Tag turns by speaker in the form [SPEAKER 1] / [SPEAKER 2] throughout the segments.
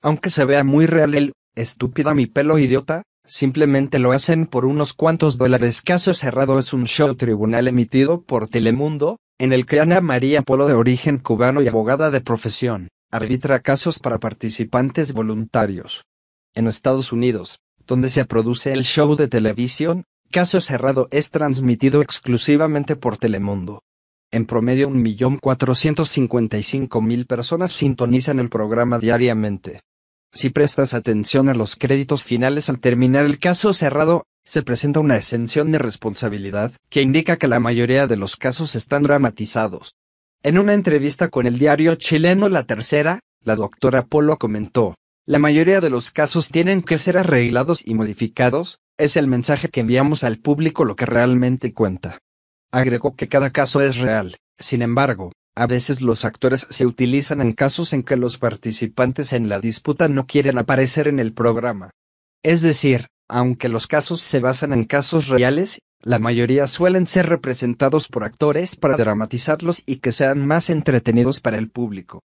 [SPEAKER 1] Aunque se vea muy real el estúpida mi pelo idiota, simplemente lo hacen por unos cuantos dólares. Caso Cerrado es un show tribunal emitido por Telemundo, en el que Ana María Polo de origen cubano y abogada de profesión, arbitra casos para participantes voluntarios. En Estados Unidos, donde se produce el show de televisión, Caso Cerrado es transmitido exclusivamente por Telemundo. En promedio 1.455.000 personas sintonizan el programa diariamente. Si prestas atención a los créditos finales al terminar el caso cerrado, se presenta una exención de responsabilidad, que indica que la mayoría de los casos están dramatizados. En una entrevista con el diario chileno La Tercera, la doctora Polo comentó, la mayoría de los casos tienen que ser arreglados y modificados, es el mensaje que enviamos al público lo que realmente cuenta. Agregó que cada caso es real, sin embargo, a veces los actores se utilizan en casos en que los participantes en la disputa no quieren aparecer en el programa. Es decir, aunque los casos se basan en casos reales, la mayoría suelen ser representados por actores para dramatizarlos y que sean más entretenidos para el público.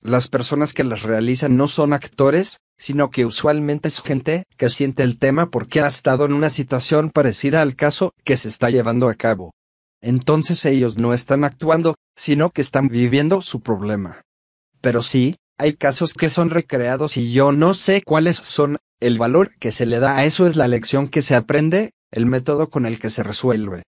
[SPEAKER 1] Las personas que las realizan no son actores, sino que usualmente es gente que siente el tema porque ha estado en una situación parecida al caso que se está llevando a cabo. Entonces ellos no están actuando, sino que están viviendo su problema. Pero sí, hay casos que son recreados y yo no sé cuáles son, el valor que se le da a eso es la lección que se aprende, el método con el que se resuelve.